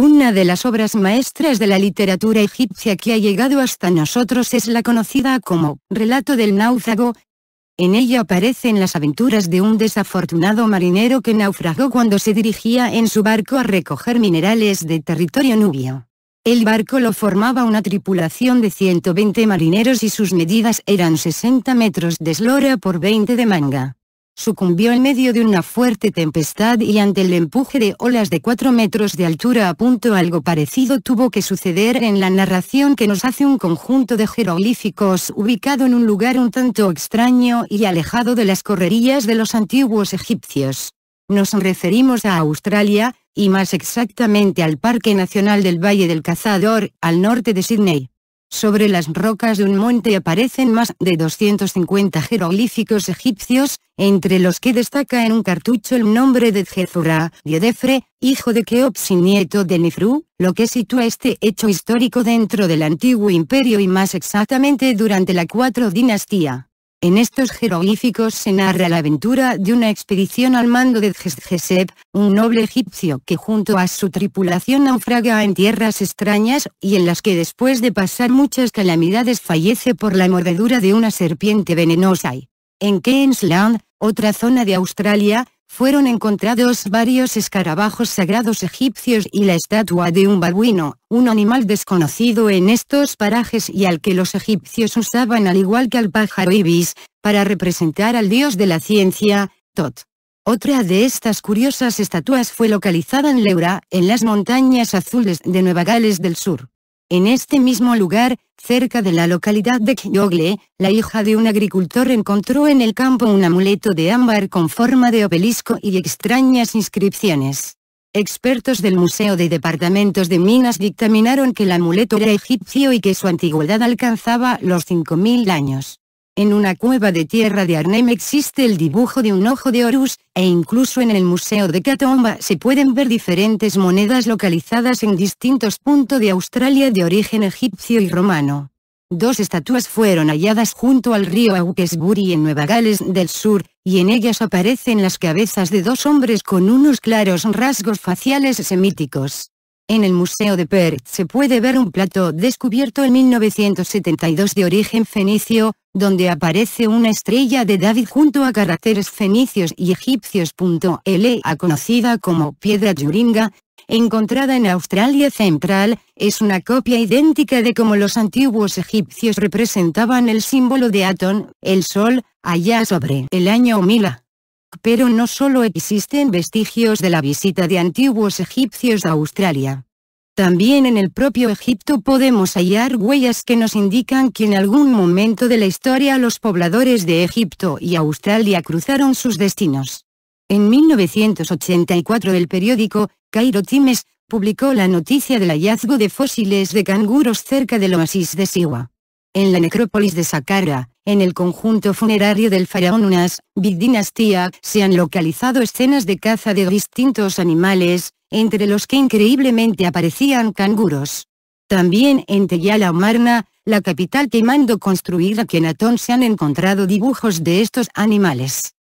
Una de las obras maestras de la literatura egipcia que ha llegado hasta nosotros es la conocida como Relato del náufrago. En ella aparecen las aventuras de un desafortunado marinero que naufragó cuando se dirigía en su barco a recoger minerales de territorio nubio. El barco lo formaba una tripulación de 120 marineros y sus medidas eran 60 metros de eslora por 20 de manga sucumbió en medio de una fuerte tempestad y ante el empuje de olas de 4 metros de altura. A punto algo parecido tuvo que suceder en la narración que nos hace un conjunto de jeroglíficos ubicado en un lugar un tanto extraño y alejado de las correrías de los antiguos egipcios. Nos referimos a Australia, y más exactamente al Parque Nacional del Valle del Cazador, al norte de Sydney. Sobre las rocas de un monte aparecen más de 250 jeroglíficos egipcios, entre los que destaca en un cartucho el nombre de Jezura, diodefre, hijo de Keops y nieto de Nifru, lo que sitúa este hecho histórico dentro del antiguo imperio y más exactamente durante la cuatro dinastía. En estos jeroglíficos se narra la aventura de una expedición al mando de Geseb, un noble egipcio que junto a su tripulación naufraga en tierras extrañas y en las que después de pasar muchas calamidades fallece por la mordedura de una serpiente venenosa. En Queensland, otra zona de Australia, fueron encontrados varios escarabajos sagrados egipcios y la estatua de un babuino, un animal desconocido en estos parajes y al que los egipcios usaban al igual que al pájaro ibis, para representar al dios de la ciencia, Tot. Otra de estas curiosas estatuas fue localizada en Leura, en las montañas azules de Nueva Gales del Sur. En este mismo lugar, cerca de la localidad de Kyogle, la hija de un agricultor encontró en el campo un amuleto de ámbar con forma de obelisco y extrañas inscripciones. Expertos del Museo de Departamentos de Minas dictaminaron que el amuleto era egipcio y que su antigüedad alcanzaba los 5.000 años. En una cueva de tierra de Arnhem existe el dibujo de un ojo de Horus, e incluso en el Museo de Catomba se pueden ver diferentes monedas localizadas en distintos puntos de Australia de origen egipcio y romano. Dos estatuas fueron halladas junto al río Aukesbury en Nueva Gales del Sur, y en ellas aparecen las cabezas de dos hombres con unos claros rasgos faciales semíticos. En el Museo de Perth se puede ver un plato descubierto en 1972 de origen fenicio, donde aparece una estrella de David junto a caracteres fenicios y egipcios. La conocida como piedra yuringa, encontrada en Australia Central, es una copia idéntica de cómo los antiguos egipcios representaban el símbolo de Atón, el sol, allá sobre el año Mila. Pero no solo existen vestigios de la visita de antiguos egipcios a Australia. También en el propio Egipto podemos hallar huellas que nos indican que en algún momento de la historia los pobladores de Egipto y Australia cruzaron sus destinos. En 1984 el periódico, Cairo Times, publicó la noticia del hallazgo de fósiles de canguros cerca del oasis de Siwa. En la necrópolis de Saqqara, en el conjunto funerario del faraón Unas, Big Dinastía, se han localizado escenas de caza de distintos animales, entre los que increíblemente aparecían canguros. También en Teyala la capital que mandó construir a Kenatón se han encontrado dibujos de estos animales.